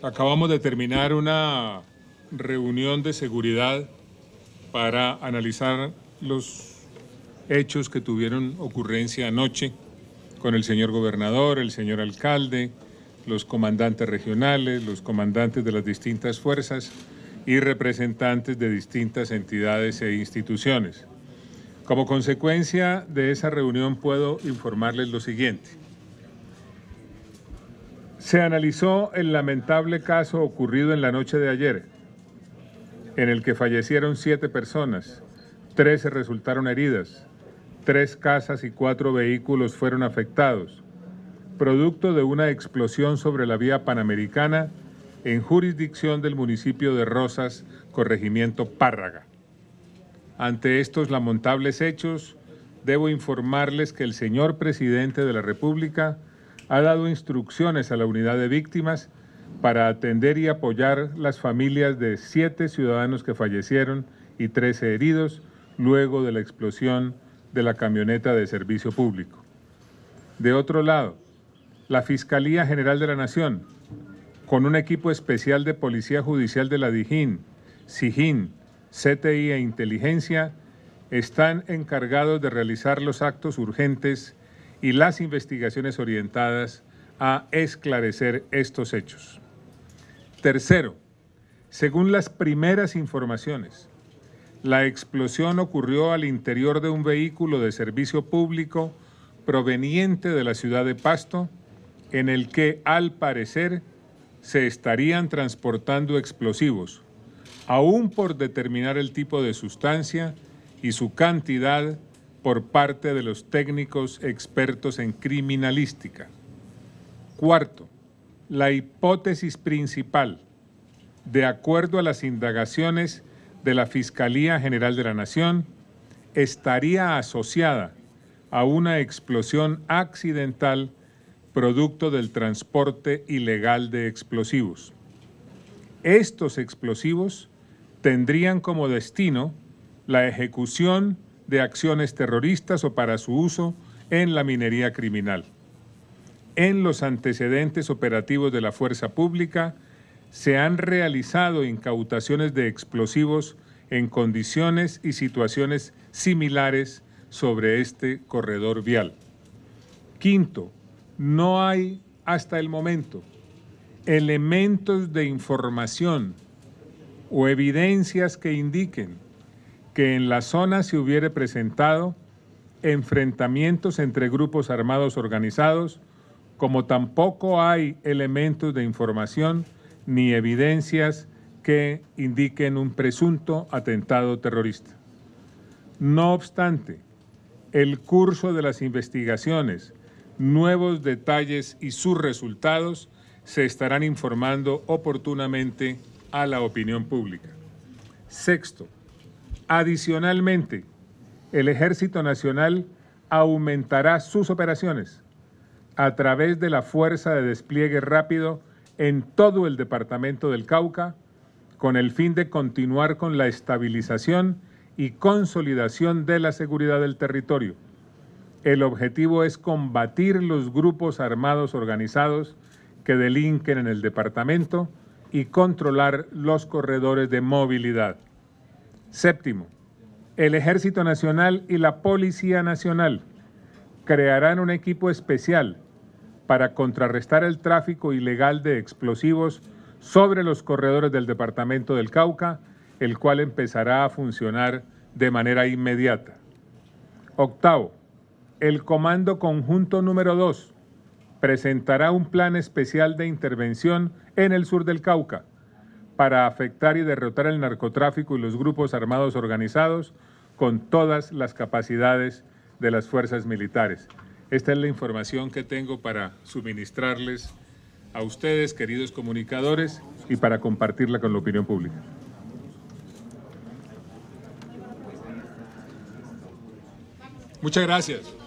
Acabamos de terminar una reunión de seguridad para analizar los hechos que tuvieron ocurrencia anoche con el señor gobernador, el señor alcalde, los comandantes regionales, los comandantes de las distintas fuerzas y representantes de distintas entidades e instituciones. Como consecuencia de esa reunión puedo informarles lo siguiente. Se analizó el lamentable caso ocurrido en la noche de ayer, en el que fallecieron siete personas, tres resultaron heridas, tres casas y cuatro vehículos fueron afectados, producto de una explosión sobre la vía panamericana en jurisdicción del municipio de Rosas, corregimiento Párraga. Ante estos lamentables hechos, debo informarles que el señor presidente de la República ha dado instrucciones a la unidad de víctimas para atender y apoyar las familias de siete ciudadanos que fallecieron y trece heridos luego de la explosión de la camioneta de servicio público. De otro lado, la Fiscalía General de la Nación, con un equipo especial de Policía Judicial de la DIJÍN, SIJIN, CTI e Inteligencia, están encargados de realizar los actos urgentes y las investigaciones orientadas a esclarecer estos hechos. Tercero, según las primeras informaciones, la explosión ocurrió al interior de un vehículo de servicio público proveniente de la ciudad de Pasto, en el que al parecer se estarían transportando explosivos, aún por determinar el tipo de sustancia y su cantidad por parte de los técnicos expertos en criminalística. Cuarto, la hipótesis principal, de acuerdo a las indagaciones de la Fiscalía General de la Nación, estaría asociada a una explosión accidental producto del transporte ilegal de explosivos. Estos explosivos tendrían como destino la ejecución de acciones terroristas o para su uso en la minería criminal. En los antecedentes operativos de la fuerza pública se han realizado incautaciones de explosivos en condiciones y situaciones similares sobre este corredor vial. Quinto, no hay hasta el momento elementos de información o evidencias que indiquen que en la zona se hubiere presentado enfrentamientos entre grupos armados organizados, como tampoco hay elementos de información ni evidencias que indiquen un presunto atentado terrorista. No obstante, el curso de las investigaciones, nuevos detalles y sus resultados se estarán informando oportunamente a la opinión pública. Sexto, Adicionalmente, el Ejército Nacional aumentará sus operaciones a través de la Fuerza de Despliegue Rápido en todo el departamento del Cauca, con el fin de continuar con la estabilización y consolidación de la seguridad del territorio. El objetivo es combatir los grupos armados organizados que delinquen en el departamento y controlar los corredores de movilidad. Séptimo, el Ejército Nacional y la Policía Nacional crearán un equipo especial para contrarrestar el tráfico ilegal de explosivos sobre los corredores del Departamento del Cauca, el cual empezará a funcionar de manera inmediata. Octavo, el Comando Conjunto número 2 presentará un plan especial de intervención en el sur del Cauca para afectar y derrotar el narcotráfico y los grupos armados organizados con todas las capacidades de las fuerzas militares. Esta es la información que tengo para suministrarles a ustedes, queridos comunicadores, y para compartirla con la opinión pública. Muchas gracias.